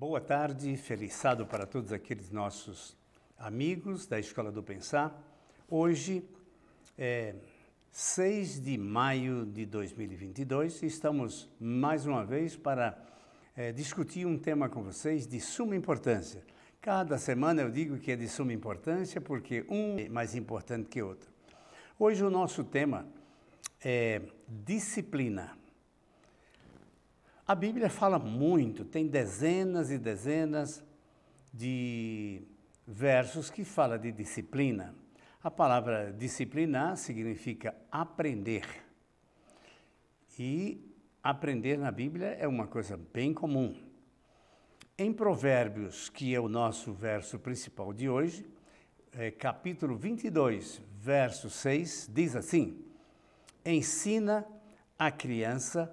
Boa tarde, feliz sábado para todos aqueles nossos amigos da Escola do Pensar. Hoje é 6 de maio de 2022 e estamos mais uma vez para é, discutir um tema com vocês de suma importância. Cada semana eu digo que é de suma importância porque um é mais importante que outro. Hoje o nosso tema é disciplina. A Bíblia fala muito, tem dezenas e dezenas de versos que fala de disciplina. A palavra disciplinar significa aprender. E aprender na Bíblia é uma coisa bem comum. Em Provérbios, que é o nosso verso principal de hoje, é, capítulo 22, verso 6, diz assim: Ensina a criança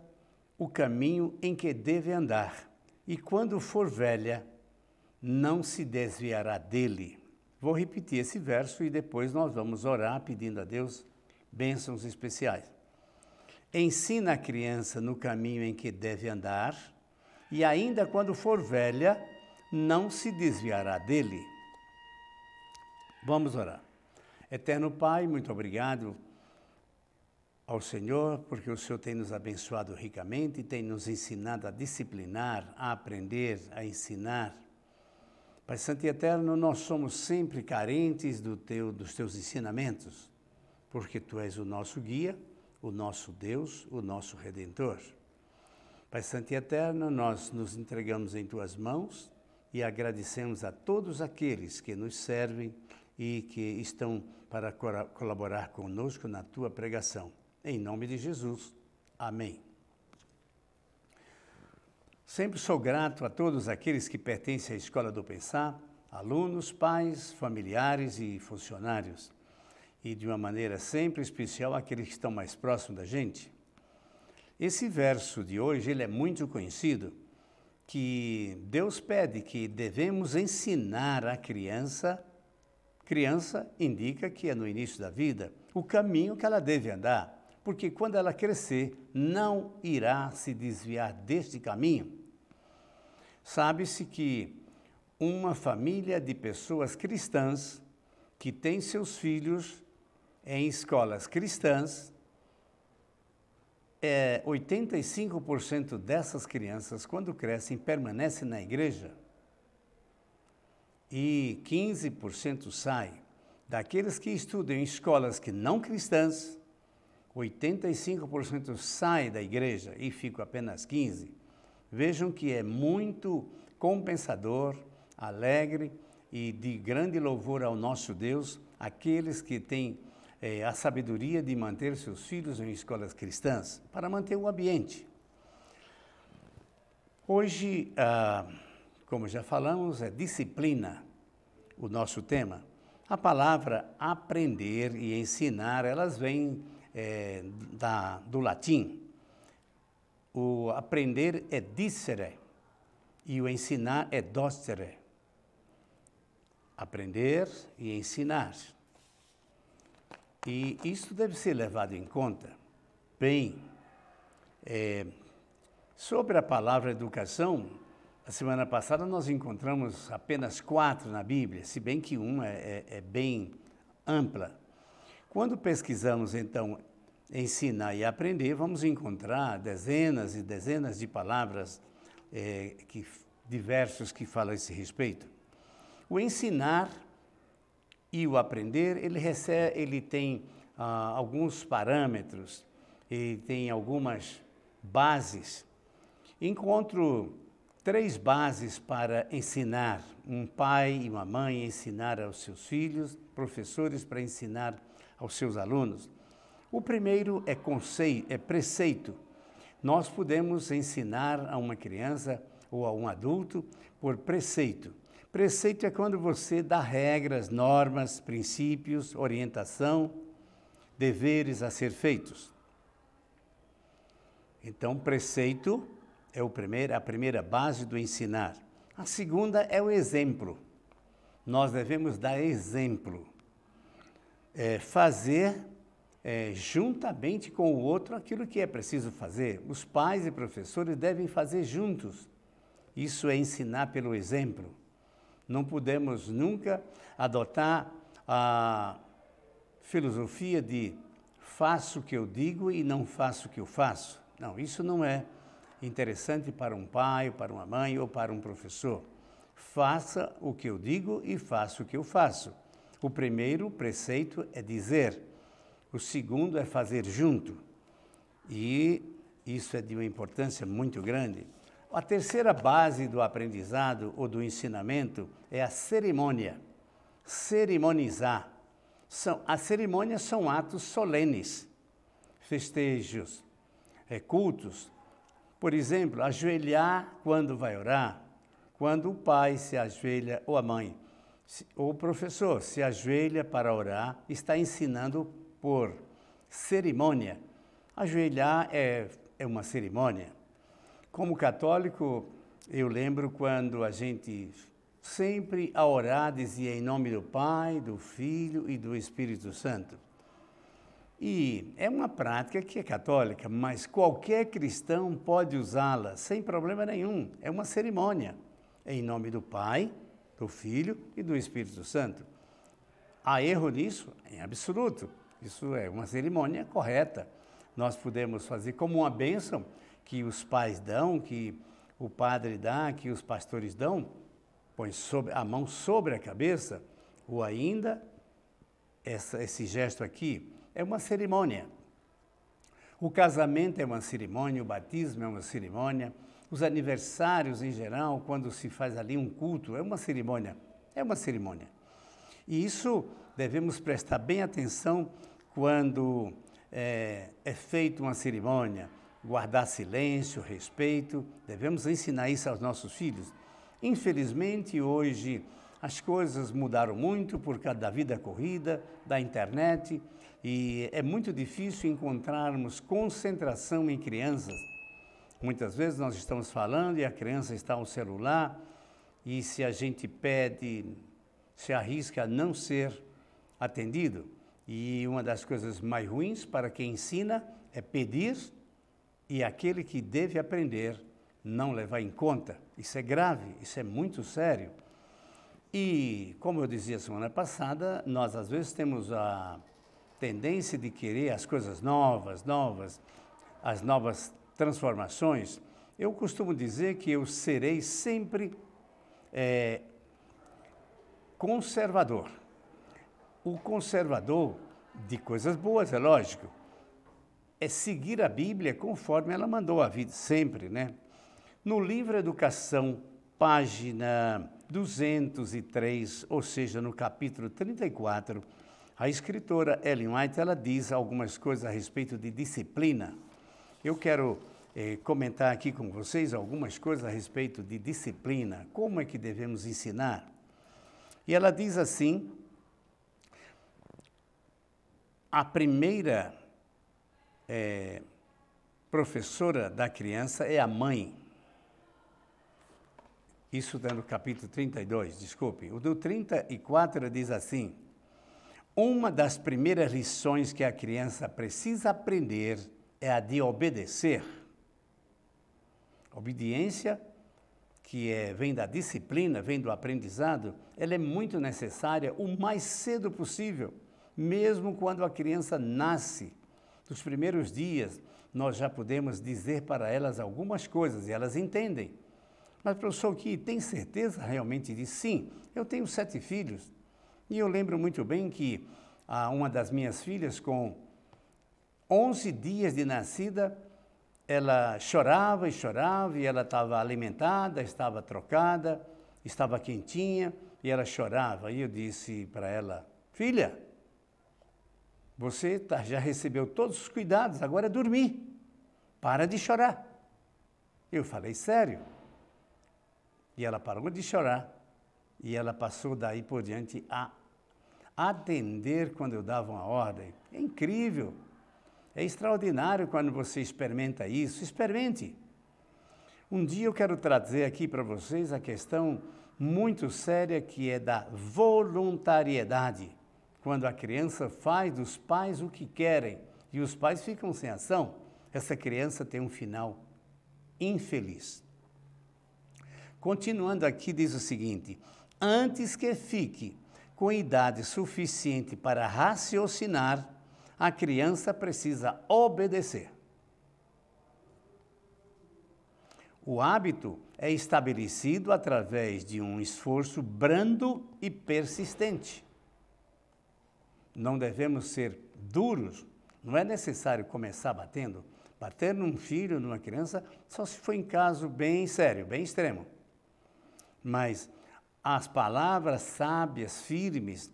o caminho em que deve andar, e quando for velha, não se desviará dele. Vou repetir esse verso e depois nós vamos orar pedindo a Deus bênçãos especiais. Ensina a criança no caminho em que deve andar, e ainda quando for velha, não se desviará dele. Vamos orar. Eterno Pai, muito obrigado ao Senhor, porque o Senhor tem nos abençoado ricamente, tem nos ensinado a disciplinar, a aprender, a ensinar. Pai Santo e Eterno, nós somos sempre carentes do teu, dos teus ensinamentos, porque tu és o nosso guia, o nosso Deus, o nosso Redentor. Pai Santo e Eterno, nós nos entregamos em tuas mãos e agradecemos a todos aqueles que nos servem e que estão para colaborar conosco na tua pregação. Em nome de Jesus. Amém. Sempre sou grato a todos aqueles que pertencem à Escola do Pensar, alunos, pais, familiares e funcionários. E de uma maneira sempre especial àqueles que estão mais próximos da gente. Esse verso de hoje ele é muito conhecido, que Deus pede que devemos ensinar a criança. Criança indica que é no início da vida, o caminho que ela deve andar porque quando ela crescer, não irá se desviar deste caminho. Sabe-se que uma família de pessoas cristãs que tem seus filhos em escolas cristãs, é, 85% dessas crianças, quando crescem, permanecem na igreja e 15% sai. Daqueles que estudam em escolas que não cristãs, 85% sai da igreja e ficam apenas 15%, vejam que é muito compensador, alegre e de grande louvor ao nosso Deus aqueles que têm eh, a sabedoria de manter seus filhos em escolas cristãs para manter o ambiente. Hoje, ah, como já falamos, é disciplina o nosso tema. A palavra aprender e ensinar, elas vêm é, da, do latim, o aprender é dicere e o ensinar é docere. Aprender e ensinar. E isso deve ser levado em conta. Bem, é, sobre a palavra educação, a semana passada nós encontramos apenas quatro na Bíblia, se bem que uma é, é, é bem ampla. Quando pesquisamos, então, ensinar e aprender, vamos encontrar dezenas e dezenas de palavras é, que, diversos que falam a esse respeito. O ensinar e o aprender, ele, recebe, ele tem ah, alguns parâmetros, ele tem algumas bases. Encontro três bases para ensinar. Um pai e uma mãe ensinar aos seus filhos, professores para ensinar aos seus alunos. O primeiro é conceito, é preceito. Nós podemos ensinar a uma criança ou a um adulto por preceito. Preceito é quando você dá regras, normas, princípios, orientação, deveres a ser feitos. Então, preceito é primeiro, a primeira base do ensinar. A segunda é o exemplo. Nós devemos dar exemplo é, fazer é, juntamente com o outro aquilo que é preciso fazer. Os pais e professores devem fazer juntos. Isso é ensinar pelo exemplo. Não podemos nunca adotar a filosofia de faço o que eu digo e não faço o que eu faço. Não, isso não é interessante para um pai, para uma mãe ou para um professor. Faça o que eu digo e faça o que eu faço. O primeiro preceito é dizer, o segundo é fazer junto. E isso é de uma importância muito grande. A terceira base do aprendizado ou do ensinamento é a cerimônia. Cerimonizar. São, as cerimônias são atos solenes, festejos, é, cultos. Por exemplo, ajoelhar quando vai orar, quando o pai se ajoelha ou a mãe. O professor se ajoelha para orar, está ensinando por cerimônia. Ajoelhar é, é uma cerimônia. Como católico, eu lembro quando a gente sempre a orar dizia em nome do Pai, do Filho e do Espírito Santo. E é uma prática que é católica, mas qualquer cristão pode usá-la sem problema nenhum. É uma cerimônia. Em nome do Pai, do Filho e do Espírito Santo. Há erro nisso? Em absoluto. Isso é uma cerimônia correta. Nós podemos fazer como uma bênção que os pais dão, que o padre dá, que os pastores dão, põe sobre, a mão sobre a cabeça, ou ainda essa, esse gesto aqui, é uma cerimônia. O casamento é uma cerimônia, o batismo é uma cerimônia, os aniversários em geral, quando se faz ali um culto, é uma cerimônia. É uma cerimônia. E isso devemos prestar bem atenção quando é, é feita uma cerimônia, guardar silêncio, respeito. Devemos ensinar isso aos nossos filhos. Infelizmente, hoje as coisas mudaram muito por causa da vida corrida, da internet, e é muito difícil encontrarmos concentração em crianças Muitas vezes nós estamos falando e a criança está ao celular, e se a gente pede, se arrisca a não ser atendido. E uma das coisas mais ruins para quem ensina é pedir e aquele que deve aprender não levar em conta. Isso é grave, isso é muito sério. E, como eu dizia semana passada, nós às vezes temos a tendência de querer as coisas novas, novas, as novas transformações, eu costumo dizer que eu serei sempre é, conservador. O conservador de coisas boas, é lógico, é seguir a Bíblia conforme ela mandou a vida, sempre, né? No livro Educação, página 203, ou seja, no capítulo 34, a escritora Ellen White ela diz algumas coisas a respeito de disciplina. Eu quero eh, comentar aqui com vocês algumas coisas a respeito de disciplina, como é que devemos ensinar. E ela diz assim: a primeira eh, professora da criança é a mãe. Isso está no capítulo 32, desculpe. O do 34 diz assim: Uma das primeiras lições que a criança precisa aprender é a de obedecer. Obediência, que é, vem da disciplina, vem do aprendizado, ela é muito necessária o mais cedo possível, mesmo quando a criança nasce. Nos primeiros dias, nós já podemos dizer para elas algumas coisas e elas entendem. Mas, professor, que tem certeza realmente de sim? Eu tenho sete filhos. E eu lembro muito bem que ah, uma das minhas filhas, com 11 dias de nascida, ela chorava e chorava, e ela estava alimentada, estava trocada, estava quentinha, e ela chorava. E eu disse para ela: Filha, você tá, já recebeu todos os cuidados, agora é dormir. Para de chorar. Eu falei sério. E ela parou de chorar. E ela passou daí por diante a atender quando eu dava uma ordem. É incrível. É extraordinário quando você experimenta isso. Experimente. Um dia eu quero trazer aqui para vocês a questão muito séria que é da voluntariedade. Quando a criança faz dos pais o que querem e os pais ficam sem ação, essa criança tem um final infeliz. Continuando aqui, diz o seguinte: antes que fique com idade suficiente para raciocinar, a criança precisa obedecer. O hábito é estabelecido através de um esforço brando e persistente. Não devemos ser duros, não é necessário começar batendo. Bater num filho, numa criança, só se for em caso bem sério, bem extremo. Mas as palavras sábias, firmes,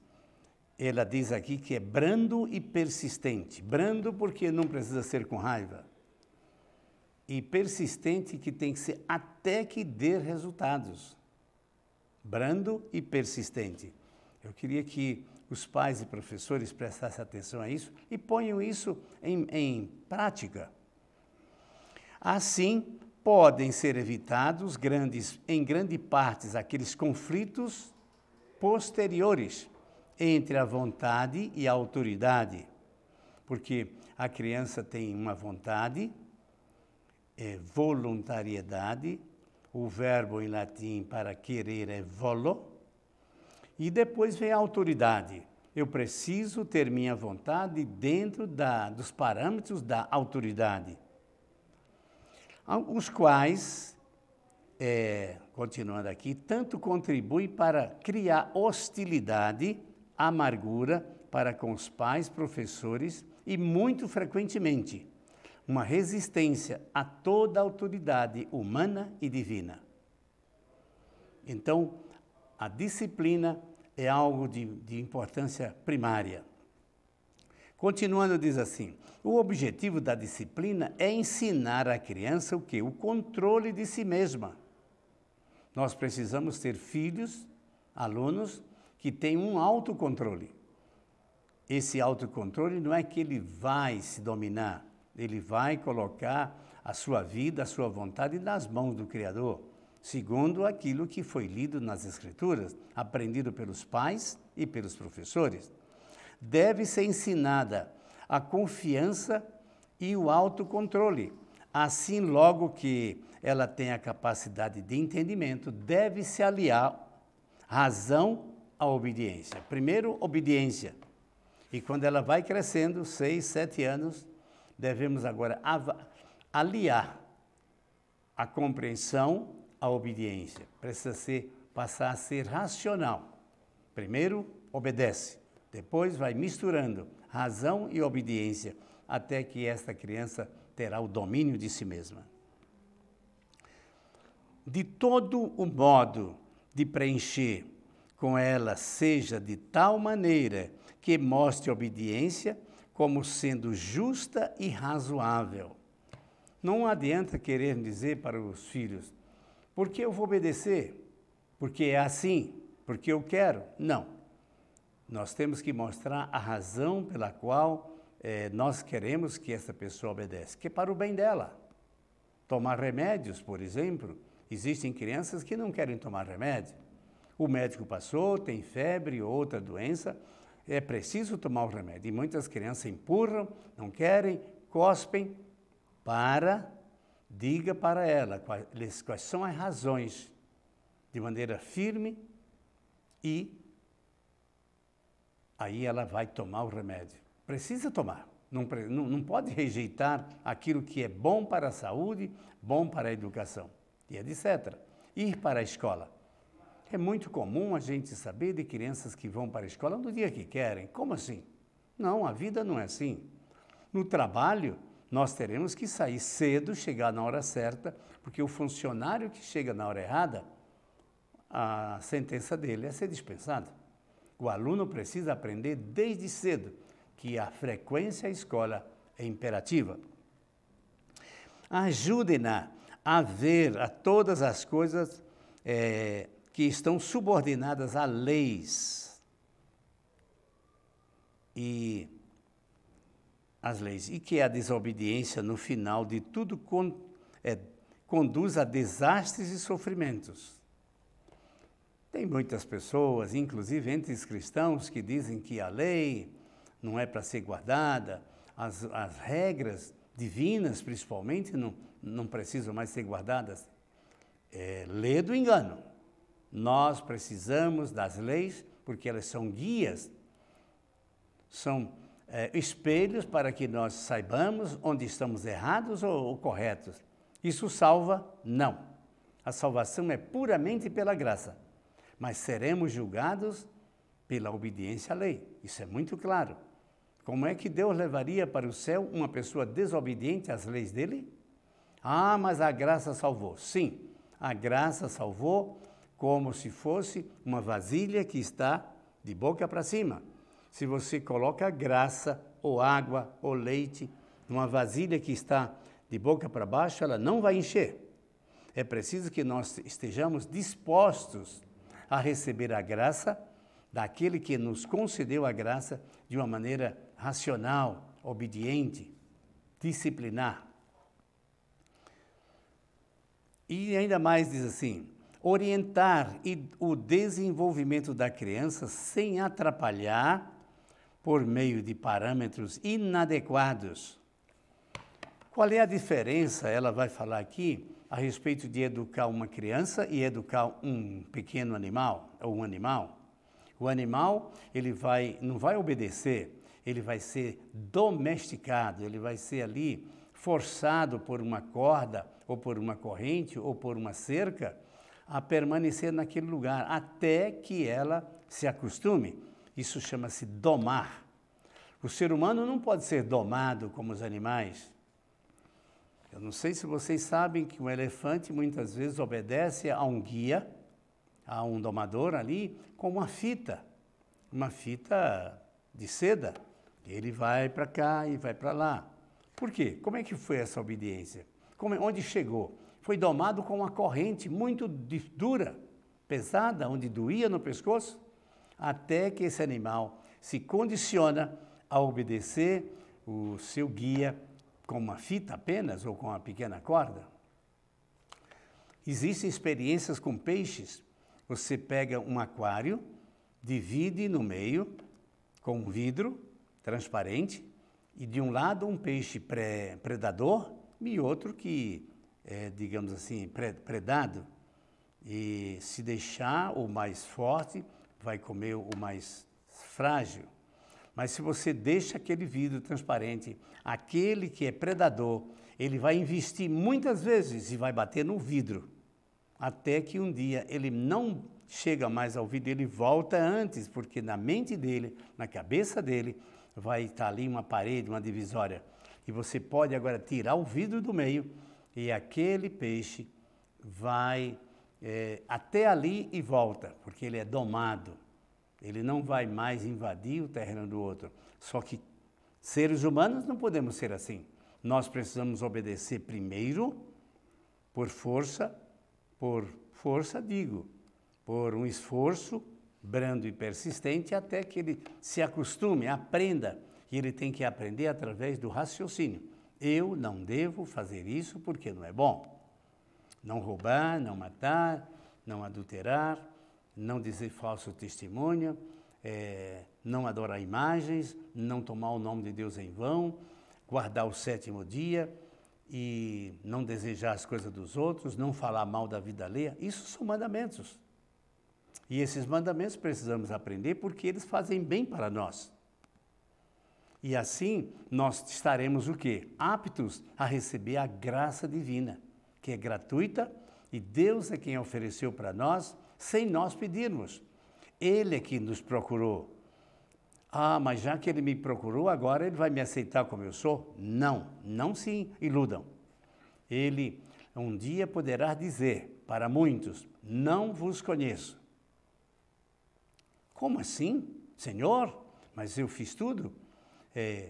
ela diz aqui que é brando e persistente. Brando porque não precisa ser com raiva. E persistente que tem que ser até que dê resultados. Brando e persistente. Eu queria que os pais e professores prestassem atenção a isso e ponham isso em, em prática. Assim, podem ser evitados grandes, em grande parte aqueles conflitos posteriores entre a vontade e a autoridade. Porque a criança tem uma vontade, é voluntariedade, o verbo em latim para querer é volo, e depois vem a autoridade. Eu preciso ter minha vontade dentro da, dos parâmetros da autoridade, os quais, é, continuando aqui, tanto contribuem para criar hostilidade amargura para com os pais, professores e, muito frequentemente, uma resistência a toda autoridade humana e divina. Então, a disciplina é algo de, de importância primária. Continuando, diz assim: o objetivo da disciplina é ensinar à criança o que? O controle de si mesma. Nós precisamos ter filhos, alunos, que tem um autocontrole. Esse autocontrole não é que ele vai se dominar, ele vai colocar a sua vida, a sua vontade nas mãos do Criador, segundo aquilo que foi lido nas Escrituras, aprendido pelos pais e pelos professores. Deve ser ensinada a confiança e o autocontrole. Assim, logo que ela tem a capacidade de entendimento, deve se aliar razão a obediência. Primeiro, obediência. E quando ela vai crescendo, seis, sete anos, devemos agora aliar a compreensão à obediência. Precisa ser, passar a ser racional. Primeiro, obedece. Depois, vai misturando razão e obediência, até que esta criança terá o domínio de si mesma. De todo o modo de preencher com ela seja de tal maneira que mostre obediência como sendo justa e razoável. Não adianta querer dizer para os filhos, porque eu vou obedecer, porque é assim, porque eu quero. Não. Nós temos que mostrar a razão pela qual eh, nós queremos que essa pessoa obedeça, que é para o bem dela. Tomar remédios, por exemplo. Existem crianças que não querem tomar remédio. O médico passou, tem febre, ou outra doença, é preciso tomar o remédio. E muitas crianças empurram, não querem, cospem. Para, diga para ela quais, quais são as razões, de maneira firme, e aí ela vai tomar o remédio. Precisa tomar. não, não pode rejeitar aquilo que é bom para a saúde, bom para a educação, e etc. Ir para a escola é muito comum a gente saber de crianças que vão para a escola no dia que querem. Como assim? Não, a vida não é assim. No trabalho, nós teremos que sair cedo, chegar na hora certa, porque o funcionário que chega na hora errada, a sentença dele é ser dispensado. O aluno precisa aprender desde cedo que a frequência à escola é imperativa. Ajude-na a ver a todas as coisas é, que estão subordinadas a leis. E as leis. E que a desobediência, no final de tudo, con, é, conduz a desastres e sofrimentos. Tem muitas pessoas, inclusive entre os cristãos, que dizem que a lei não é para ser guardada, as, as regras divinas, principalmente, não, não precisam mais ser guardadas. É, lê do engano. Nós precisamos das leis porque elas são guias, são é, espelhos para que nós saibamos onde estamos errados ou, ou corretos. Isso salva? Não. A salvação é puramente pela graça, mas seremos julgados pela obediência à lei. Isso é muito claro. Como é que Deus levaria para o céu uma pessoa desobediente às leis dele? Ah, mas a graça salvou. Sim, a graça salvou como se fosse uma vasilha que está de boca para cima. Se você coloca graça, ou água, ou leite, numa vasilha que está de boca para baixo, ela não vai encher. É preciso que nós estejamos dispostos a receber a graça daquele que nos concedeu a graça de uma maneira racional, obediente, disciplinar. E ainda mais diz assim: orientar o desenvolvimento da criança sem atrapalhar por meio de parâmetros inadequados. Qual é a diferença? Ela vai falar aqui a respeito de educar uma criança e educar um pequeno animal ou um animal. O animal, ele vai não vai obedecer, ele vai ser domesticado, ele vai ser ali forçado por uma corda ou por uma corrente ou por uma cerca a permanecer naquele lugar até que ela se acostume. Isso chama-se domar. O ser humano não pode ser domado como os animais. Eu não sei se vocês sabem que um elefante muitas vezes obedece a um guia, a um domador ali, com uma fita, uma fita de seda. Ele vai para cá e vai para lá. Por quê? Como é que foi essa obediência? Como, é, onde chegou? foi domado com uma corrente muito dura, pesada, onde doía no pescoço, até que esse animal se condiciona a obedecer o seu guia com uma fita apenas ou com uma pequena corda. Existem experiências com peixes. Você pega um aquário, divide no meio com um vidro transparente e de um lado um peixe pré predador e outro que é, digamos assim, predado, e se deixar o mais forte, vai comer o mais frágil. Mas se você deixa aquele vidro transparente, aquele que é predador, ele vai investir muitas vezes e vai bater no vidro, até que um dia ele não chega mais ao vidro, ele volta antes, porque na mente dele, na cabeça dele, vai estar ali uma parede, uma divisória. E você pode agora tirar o vidro do meio e aquele peixe vai é, até ali e volta, porque ele é domado. Ele não vai mais invadir o terreno do outro. Só que seres humanos não podemos ser assim. Nós precisamos obedecer primeiro por força, por força digo, por um esforço brando e persistente até que ele se acostume, aprenda. E ele tem que aprender através do raciocínio eu não devo fazer isso porque não é bom. Não roubar, não matar, não adulterar, não dizer falso testemunho, é, não adorar imagens, não tomar o nome de Deus em vão, guardar o sétimo dia e não desejar as coisas dos outros, não falar mal da vida alheia. Isso são mandamentos. E esses mandamentos precisamos aprender porque eles fazem bem para nós. E assim nós estaremos o quê? Aptos a receber a graça divina, que é gratuita e Deus é quem ofereceu para nós sem nós pedirmos. Ele é que nos procurou. Ah, mas já que ele me procurou, agora ele vai me aceitar como eu sou? Não, não se iludam. Ele um dia poderá dizer para muitos: Não vos conheço. Como assim, Senhor? Mas eu fiz tudo é,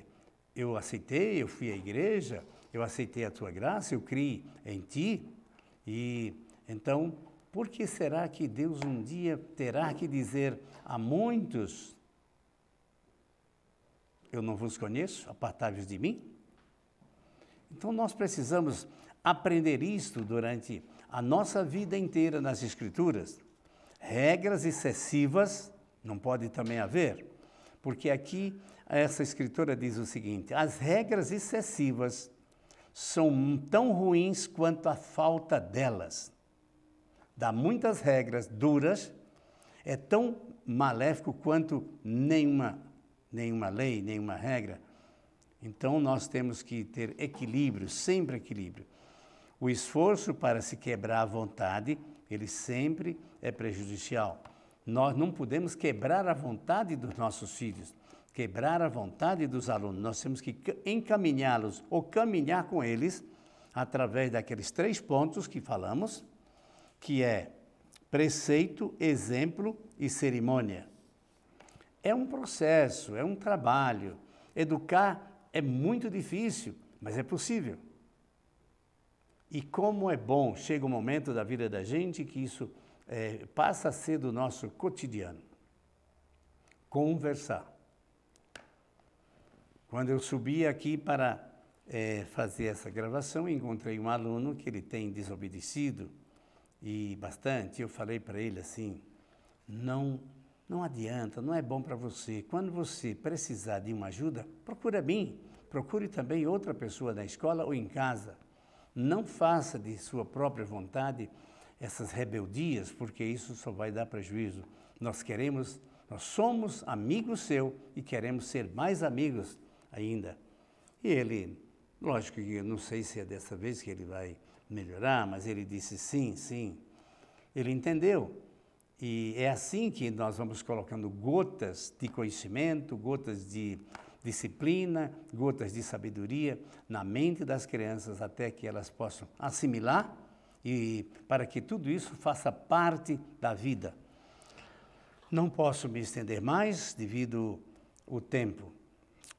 eu aceitei, eu fui à igreja, eu aceitei a tua graça, eu criei em ti. E então, por que será que Deus um dia terá que dizer a muitos: Eu não vos conheço, apartai-vos de mim? Então, nós precisamos aprender isto durante a nossa vida inteira nas Escrituras. Regras excessivas não pode também haver, porque aqui essa escritora diz o seguinte: as regras excessivas são tão ruins quanto a falta delas. Dá muitas regras duras, é tão maléfico quanto nenhuma, nenhuma lei, nenhuma regra. Então nós temos que ter equilíbrio, sempre equilíbrio. O esforço para se quebrar a vontade, ele sempre é prejudicial. Nós não podemos quebrar a vontade dos nossos filhos quebrar a vontade dos alunos. Nós temos que encaminhá-los ou caminhar com eles através daqueles três pontos que falamos, que é preceito, exemplo e cerimônia. É um processo, é um trabalho. Educar é muito difícil, mas é possível. E como é bom, chega um momento da vida da gente que isso é, passa a ser do nosso cotidiano. Conversar. Quando eu subi aqui para é, fazer essa gravação, encontrei um aluno que ele tem desobedecido e bastante. Eu falei para ele assim: não, não adianta, não é bom para você. Quando você precisar de uma ajuda, procura mim, procure também outra pessoa na escola ou em casa. Não faça de sua própria vontade essas rebeldias, porque isso só vai dar prejuízo. Nós queremos, nós somos amigos seu e queremos ser mais amigos ainda. E ele, lógico que eu não sei se é dessa vez que ele vai melhorar, mas ele disse sim, sim. Ele entendeu. E é assim que nós vamos colocando gotas de conhecimento, gotas de disciplina, gotas de sabedoria na mente das crianças até que elas possam assimilar e para que tudo isso faça parte da vida. Não posso me estender mais devido o tempo.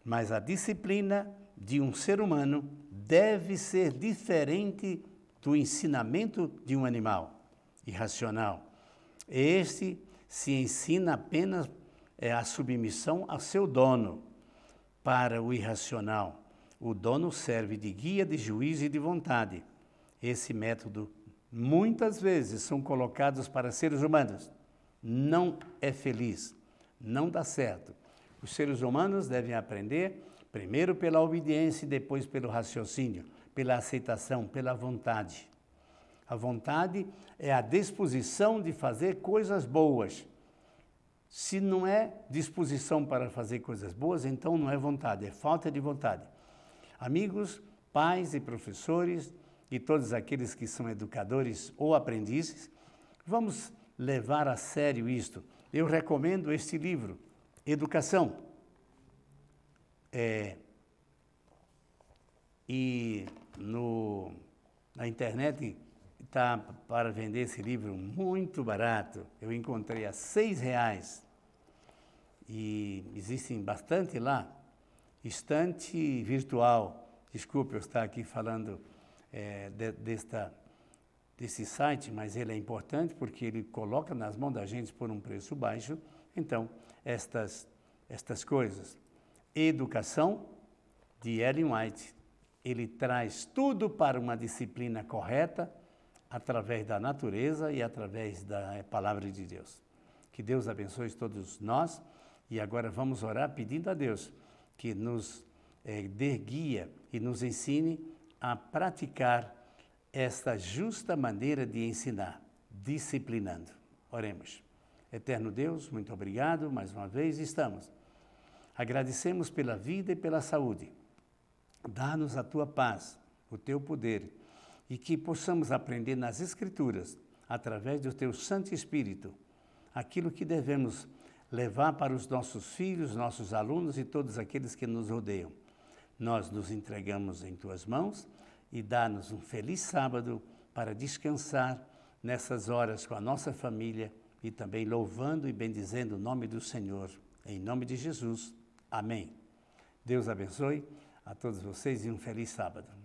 Mas a disciplina de um ser humano deve ser diferente do ensinamento de um animal irracional. Este se ensina apenas é, a submissão a seu dono. Para o irracional, o dono serve de guia, de juiz e de vontade. Esse método muitas vezes são colocados para seres humanos. Não é feliz, não dá certo os seres humanos devem aprender primeiro pela obediência e depois pelo raciocínio, pela aceitação, pela vontade. A vontade é a disposição de fazer coisas boas. Se não é disposição para fazer coisas boas, então não é vontade, é falta de vontade. Amigos, pais e professores e todos aqueles que são educadores ou aprendizes, vamos levar a sério isto. Eu recomendo este livro, Educação. É, e no, na internet está para vender esse livro muito barato. Eu encontrei a seis reais. E existem bastante lá. Estante virtual. Desculpe eu estar aqui falando é, de, desta, desse site, mas ele é importante porque ele coloca nas mãos da gente por um preço baixo. Então, estas, estas coisas. Educação de Ellen White. Ele traz tudo para uma disciplina correta através da natureza e através da palavra de Deus. Que Deus abençoe todos nós e agora vamos orar pedindo a Deus que nos é, dê guia e nos ensine a praticar esta justa maneira de ensinar, disciplinando. Oremos. Eterno Deus, muito obrigado mais uma vez. Estamos. Agradecemos pela vida e pela saúde. Dá-nos a tua paz, o teu poder e que possamos aprender nas Escrituras, através do teu Santo Espírito, aquilo que devemos levar para os nossos filhos, nossos alunos e todos aqueles que nos rodeiam. Nós nos entregamos em tuas mãos e dá-nos um feliz sábado para descansar nessas horas com a nossa família e também louvando e bendizendo o nome do Senhor. Em nome de Jesus. Amém. Deus abençoe a todos vocês e um feliz sábado.